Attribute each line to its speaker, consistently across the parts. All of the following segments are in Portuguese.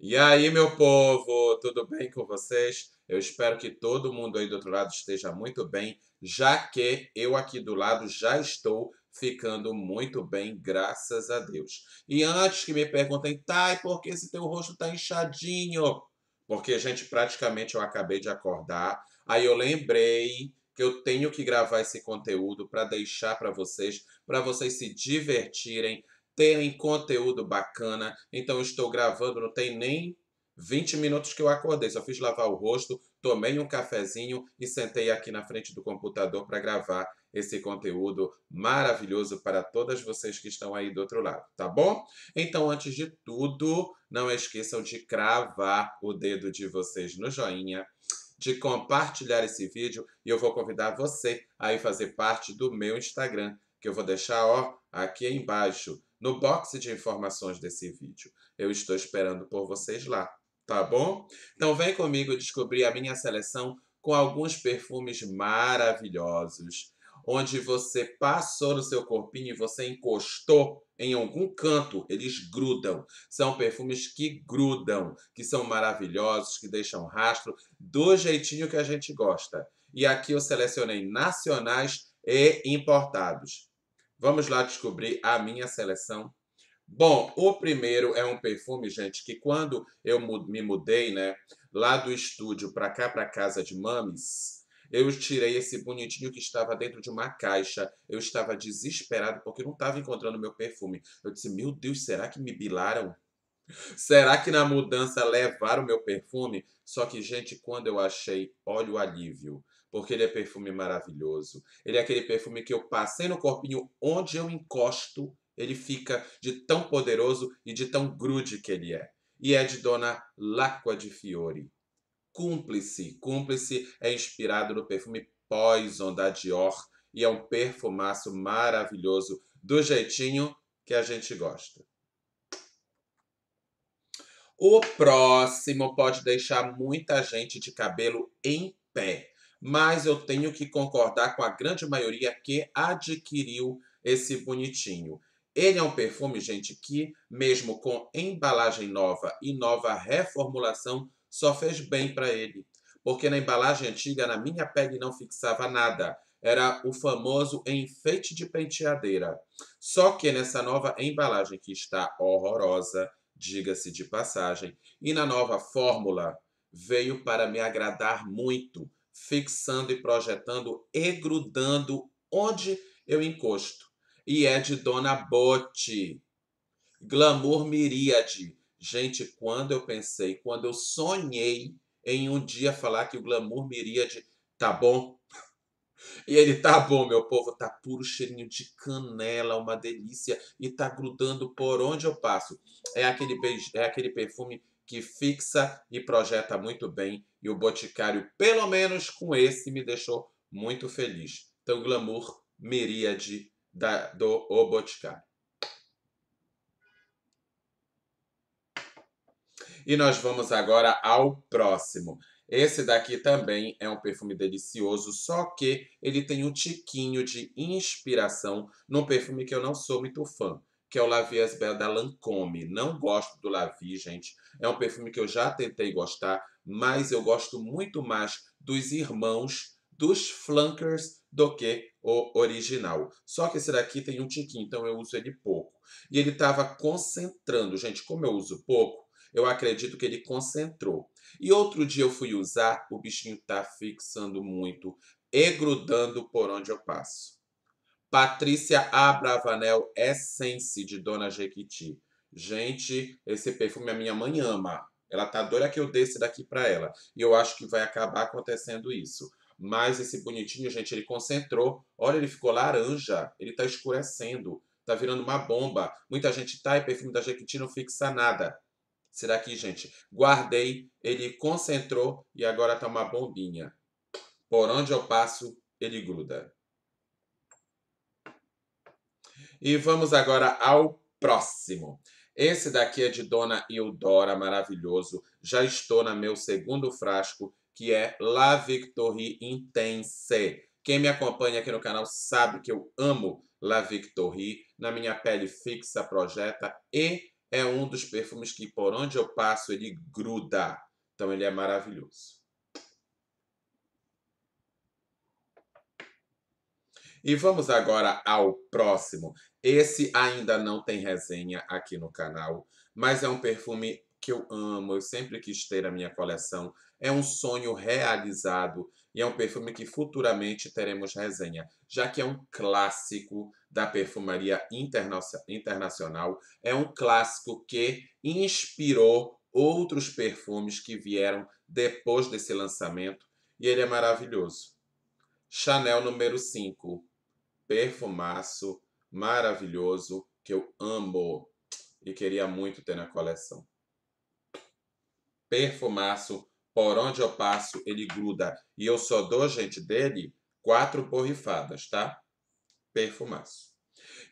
Speaker 1: E aí, meu povo, tudo bem com vocês? Eu espero que todo mundo aí do outro lado esteja muito bem, já que eu aqui do lado já estou ficando muito bem, graças a Deus. E antes que me perguntem, tá, e por que esse teu rosto tá inchadinho? Porque, gente, praticamente eu acabei de acordar, aí eu lembrei que eu tenho que gravar esse conteúdo para deixar para vocês, para vocês se divertirem, terem conteúdo bacana. Então estou gravando, não tem nem 20 minutos que eu acordei, só fiz lavar o rosto, tomei um cafezinho e sentei aqui na frente do computador para gravar esse conteúdo maravilhoso para todas vocês que estão aí do outro lado, tá bom? Então, antes de tudo, não esqueçam de cravar o dedo de vocês no joinha, de compartilhar esse vídeo e eu vou convidar você a ir fazer parte do meu Instagram, que eu vou deixar, ó, aqui embaixo no box de informações desse vídeo. Eu estou esperando por vocês lá, tá bom? Então vem comigo descobrir a minha seleção com alguns perfumes maravilhosos, onde você passou no seu corpinho e você encostou em algum canto, eles grudam. São perfumes que grudam, que são maravilhosos, que deixam rastro do jeitinho que a gente gosta. E aqui eu selecionei nacionais e importados. Vamos lá descobrir a minha seleção? Bom, o primeiro é um perfume, gente, que quando eu me mudei, né, lá do estúdio para cá, para casa de mames, eu tirei esse bonitinho que estava dentro de uma caixa. Eu estava desesperado porque não estava encontrando meu perfume. Eu disse: Meu Deus, será que me bilaram? Será que na mudança levaram meu perfume? Só que, gente, quando eu achei, olha o alívio porque ele é perfume maravilhoso. Ele é aquele perfume que eu passei no corpinho, onde eu encosto, ele fica de tão poderoso e de tão grude que ele é. E é de Dona Lacqua di Fiore. Cúmplice. Cúmplice é inspirado no perfume Poison da Dior e é um perfumaço maravilhoso, do jeitinho que a gente gosta. O próximo pode deixar muita gente de cabelo em pé mas eu tenho que concordar com a grande maioria que adquiriu esse bonitinho. Ele é um perfume, gente, que mesmo com embalagem nova e nova reformulação, só fez bem para ele. Porque na embalagem antiga, na minha pele não fixava nada. Era o famoso enfeite de penteadeira. Só que nessa nova embalagem, que está horrorosa, diga-se de passagem, e na nova fórmula, veio para me agradar muito fixando e projetando e grudando onde eu encosto. E é de Dona Bote. Glamour Miríade. Gente, quando eu pensei, quando eu sonhei em um dia falar que o Glamour Miríade tá bom. E ele tá bom, meu povo, tá puro cheirinho de canela, uma delícia e tá grudando por onde eu passo. É aquele beijo, é aquele perfume que fixa e projeta muito bem. E o Boticário, pelo menos com esse, me deixou muito feliz. Então, glamour miríade da, do O Boticário. E nós vamos agora ao próximo. Esse daqui também é um perfume delicioso, só que ele tem um tiquinho de inspiração num perfume que eu não sou muito fã, que é o La Vie Belle da Lancôme. Não gosto do La Vie, gente. É um perfume que eu já tentei gostar, mas eu gosto muito mais dos irmãos dos flunkers do que o original. Só que esse daqui tem um tiquinho, então eu uso ele pouco. E ele estava concentrando. Gente, como eu uso pouco, eu acredito que ele concentrou. E outro dia eu fui usar, o bichinho tá fixando muito e grudando por onde eu passo. Patrícia Abravanel Essence de Dona Jequiti. Gente, esse perfume a é minha mãe ama. Ela tá doida que eu dê esse daqui para ela. E eu acho que vai acabar acontecendo isso. Mas esse bonitinho, gente, ele concentrou. Olha, ele ficou laranja. Ele tá escurecendo. Tá virando uma bomba. Muita gente tá e perfume da Jequiti não fixa nada. Será que, gente, guardei, ele concentrou e agora tá uma bombinha. Por onde eu passo, ele gruda. E vamos agora ao próximo. Esse daqui é de Dona Eudora, maravilhoso. Já estou na meu segundo frasco, que é La Victorie Intense. Quem me acompanha aqui no canal sabe que eu amo La Victorie. Na minha pele fixa, projeta e é um dos perfumes que por onde eu passo ele gruda. Então ele é maravilhoso. E vamos agora ao próximo. Esse ainda não tem resenha aqui no canal, mas é um perfume que eu amo, eu sempre quis ter a minha coleção. É um sonho realizado e é um perfume que futuramente teremos resenha, já que é um clássico da perfumaria interna internacional, é um clássico que inspirou outros perfumes que vieram depois desse lançamento e ele é maravilhoso. Chanel número 5, perfumaço maravilhoso que eu amo e queria muito ter na coleção. Perfumaço, por onde eu passo, ele gruda. E eu só dou, gente, dele quatro borrifadas, tá? Perfumaço.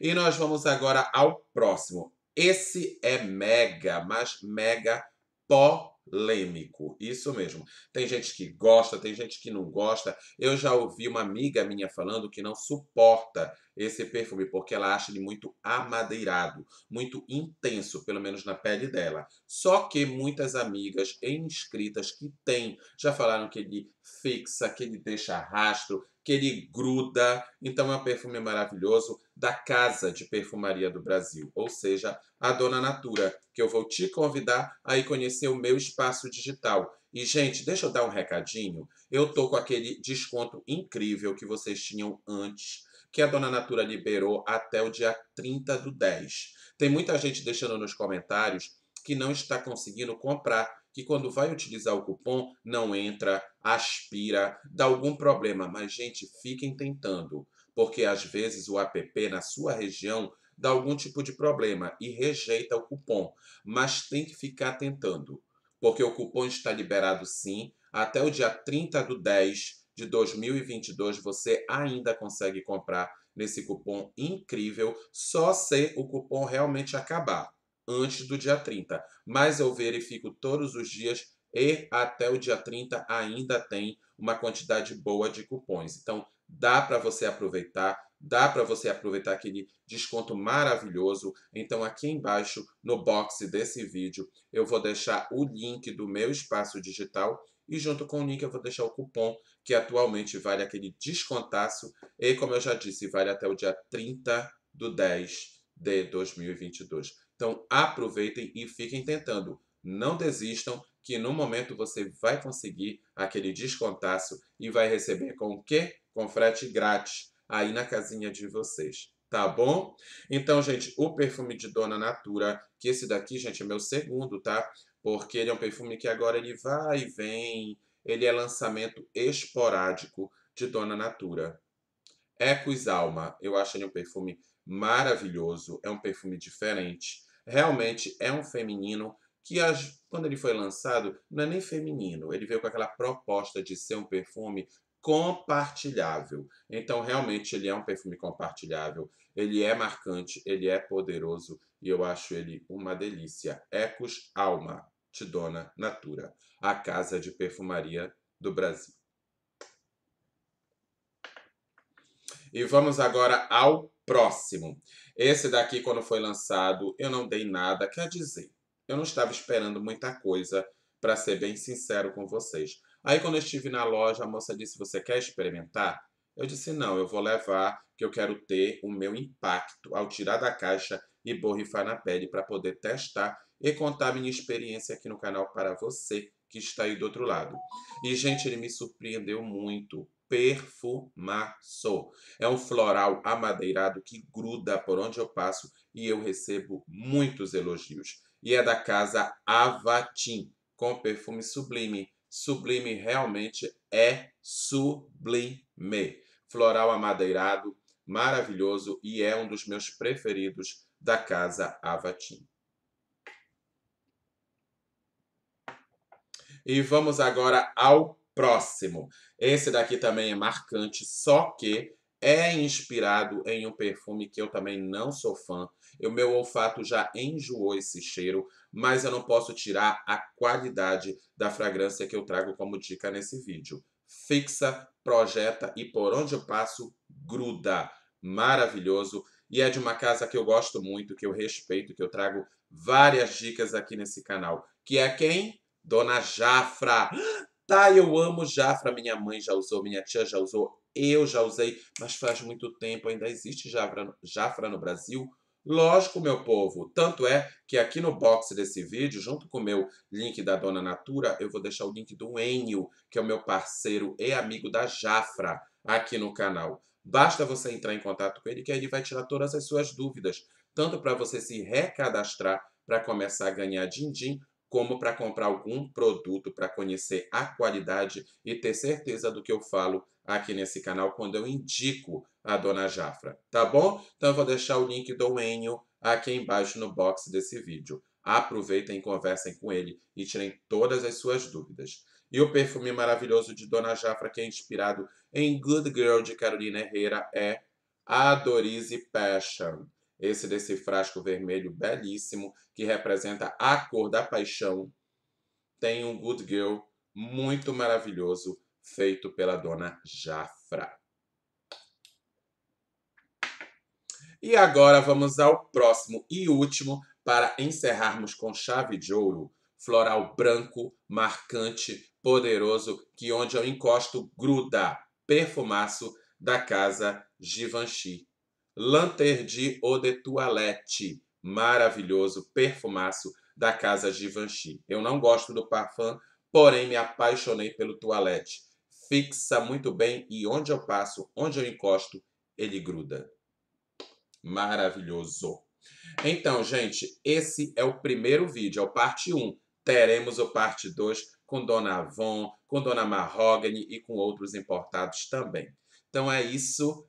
Speaker 1: E nós vamos agora ao próximo. Esse é mega, mas mega polêmico. Isso mesmo. Tem gente que gosta, tem gente que não gosta. Eu já ouvi uma amiga minha falando que não suporta esse perfume porque ela acha ele muito amadeirado, muito intenso, pelo menos na pele dela. Só que muitas amigas inscritas que têm já falaram que ele fixa, que ele deixa rastro, que ele gruda. Então é um perfume maravilhoso da Casa de Perfumaria do Brasil, ou seja, a Dona Natura, que eu vou te convidar a ir conhecer o meu espaço digital. E, gente, deixa eu dar um recadinho. Eu tô com aquele desconto incrível que vocês tinham antes, que a Dona Natura liberou até o dia 30 do 10. Tem muita gente deixando nos comentários que não está conseguindo comprar, que quando vai utilizar o cupom não entra, aspira, dá algum problema. Mas, gente, fiquem tentando, porque às vezes o app na sua região dá algum tipo de problema e rejeita o cupom, mas tem que ficar tentando, porque o cupom está liberado sim, até o dia 30 do 10 de 2022 você ainda consegue comprar nesse cupom incrível, só se o cupom realmente acabar antes do dia 30, mas eu verifico todos os dias e até o dia 30 ainda tem uma quantidade boa de cupons. Então, dá para você aproveitar, dá para você aproveitar aquele desconto maravilhoso. Então, aqui embaixo no box desse vídeo, eu vou deixar o link do meu espaço digital e junto com o link eu vou deixar o cupom que atualmente vale aquele descontaço e como eu já disse, vale até o dia 30 do 10 de 2022. Então aproveitem e fiquem tentando. Não desistam, que no momento você vai conseguir aquele descontaço e vai receber com o quê? Com frete grátis aí na casinha de vocês. Tá bom? Então, gente, o perfume de Dona Natura, que esse daqui, gente, é meu segundo, tá? Porque ele é um perfume que agora ele vai e vem. Ele é lançamento esporádico de Dona Natura. Ecos Alma, eu acho ele um perfume maravilhoso, é um perfume diferente realmente é um feminino que quando ele foi lançado, não é nem feminino. Ele veio com aquela proposta de ser um perfume compartilhável. Então, realmente, ele é um perfume compartilhável. Ele é marcante, ele é poderoso e eu acho ele uma delícia. Ecos Alma, Tidona Natura, a casa de perfumaria do Brasil. E vamos agora ao próximo. Esse daqui, quando foi lançado, eu não dei nada, quer dizer, eu não estava esperando muita coisa, para ser bem sincero com vocês. Aí quando eu estive na loja, a moça disse: "Você quer experimentar?" Eu disse: "Não, eu vou levar, que eu quero ter o meu impacto ao tirar da caixa e borrifar na pele para poder testar e contar minha experiência aqui no canal para você que está aí do outro lado. E, gente, ele me surpreendeu muito perfumaço. É um floral amadeirado que gruda por onde eu passo e eu recebo muitos elogios. E é da casa Avatim, com perfume sublime. Sublime realmente é sublime. Floral amadeirado, maravilhoso e é um dos meus preferidos da casa Avatim. E vamos agora ao próximo. Esse daqui também é marcante, só que é inspirado em um perfume que eu também não sou fã. O meu olfato já enjoou esse cheiro, mas eu não posso tirar a qualidade da fragrância que eu trago como dica nesse vídeo. Fixa, projeta e por onde eu passo, gruda. Maravilhoso. E é de uma casa que eu gosto muito, que eu respeito, que eu trago várias dicas aqui nesse canal. Que é quem? Dona Jafra. Tá, eu amo Jafra, minha mãe já usou, minha tia já usou, eu já usei, mas faz muito tempo, ainda existe Jafra, Jafra no Brasil? Lógico, meu povo. Tanto é que aqui no box desse vídeo, junto com o meu link da Dona Natura, eu vou deixar o link do Enio, que é o meu parceiro e amigo da Jafra, aqui no canal. Basta você entrar em contato com ele que ele vai tirar todas as suas dúvidas, tanto para você se recadastrar para começar a ganhar din-din, como para comprar algum produto, para conhecer a qualidade e ter certeza do que eu falo aqui nesse canal quando eu indico a Dona Jafra, tá bom? Então eu vou deixar o link do Enio aqui embaixo no box desse vídeo. Aproveitem, conversem com ele e tirem todas as suas dúvidas. E o perfume maravilhoso de Dona Jafra, que é inspirado em Good Girl de Carolina Herrera, é Adorize Passion esse desse frasco vermelho belíssimo, que representa a cor da paixão. Tem um Good Girl muito maravilhoso, feito pela dona Jafra. E agora vamos ao próximo e último para encerrarmos com chave de ouro. Floral branco, marcante, poderoso, que onde eu encosto gruda, perfumaço da casa Givenchy. Lanterdi Eau de Toilette, maravilhoso, perfumaço da casa Givenchy. Eu não gosto do parfum, porém me apaixonei pelo toilette. Fixa muito bem e onde eu passo, onde eu encosto, ele gruda. Maravilhoso. Então, gente, esse é o primeiro vídeo, é o parte 1. Teremos o parte 2 com Dona Avon, com Dona Mahogany e com outros importados também. Então é isso.